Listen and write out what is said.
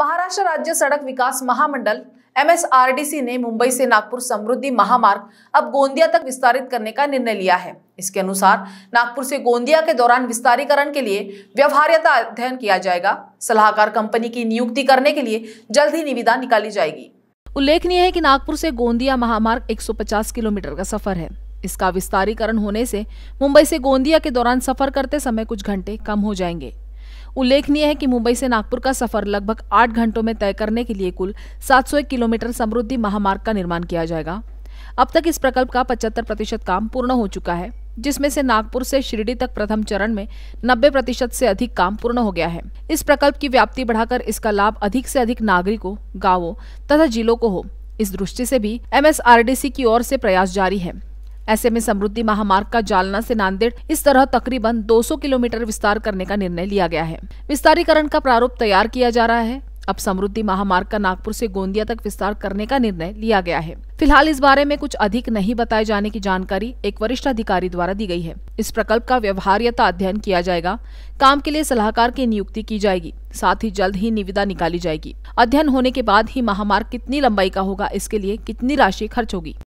महाराष्ट्र राज्य सड़क विकास महामंडल एम ने मुंबई से नागपुर समृद्धि महामार्ग अब गोंदिया तक विस्तारित करने का निर्णय लिया है इसके अनुसार नागपुर से गोंदिया के दौरान विस्तारीकरण के लिए व्यवहार्यता अध्ययन किया जाएगा सलाहकार कंपनी की नियुक्ति करने के लिए जल्द ही निविदा निकाली जाएगी उल्लेखनीय है कि नागपुर से गोंदिया महामार्ग 150 किलोमीटर का सफर है इसका विस्तारीकरण होने से मुंबई से गोंदिया के दौरान सफर करते समय कुछ घंटे कम हो जाएंगे उल्लेखनीय है कि मुंबई से नागपुर का सफर लगभग आठ घंटों में तय करने के लिए कुल सात किलोमीटर समृद्धि महामार्ग का निर्माण किया जाएगा अब तक इस प्रकल्प का पचहत्तर प्रतिशत काम पूर्ण हो चुका है जिसमें से नागपुर से शिरडी तक प्रथम चरण में नब्बे प्रतिशत से अधिक काम पूर्ण हो गया है इस प्रकल्प की व्याप्ति बढ़ाकर इसका लाभ अधिक से अधिक नागरिकों गांवों तथा जिलों को हो इस दृष्टि से भी एमएसआरडीसी की ओर से प्रयास जारी है ऐसे में समृद्धि महामार्ग का जालना से नांदेड़ इस तरह तकरीबन 200 किलोमीटर विस्तार करने का निर्णय लिया गया है विस्तारीकरण का प्रारूप तैयार किया जा रहा है अब समृद्धि महामार्ग का नागपुर से गोंदिया तक विस्तार करने का निर्णय लिया गया है फिलहाल इस बारे में कुछ अधिक नहीं बताए जाने की जानकारी एक वरिष्ठ अधिकारी द्वारा दी गई है इस प्रकल्प का व्यवहार्यता अध्ययन किया जाएगा काम के लिए सलाहकार की नियुक्ति की जाएगी साथ ही जल्द ही निविदा निकाली जाएगी अध्ययन होने के बाद ही महामार्ग कितनी लंबाई का होगा इसके लिए कितनी राशि खर्च होगी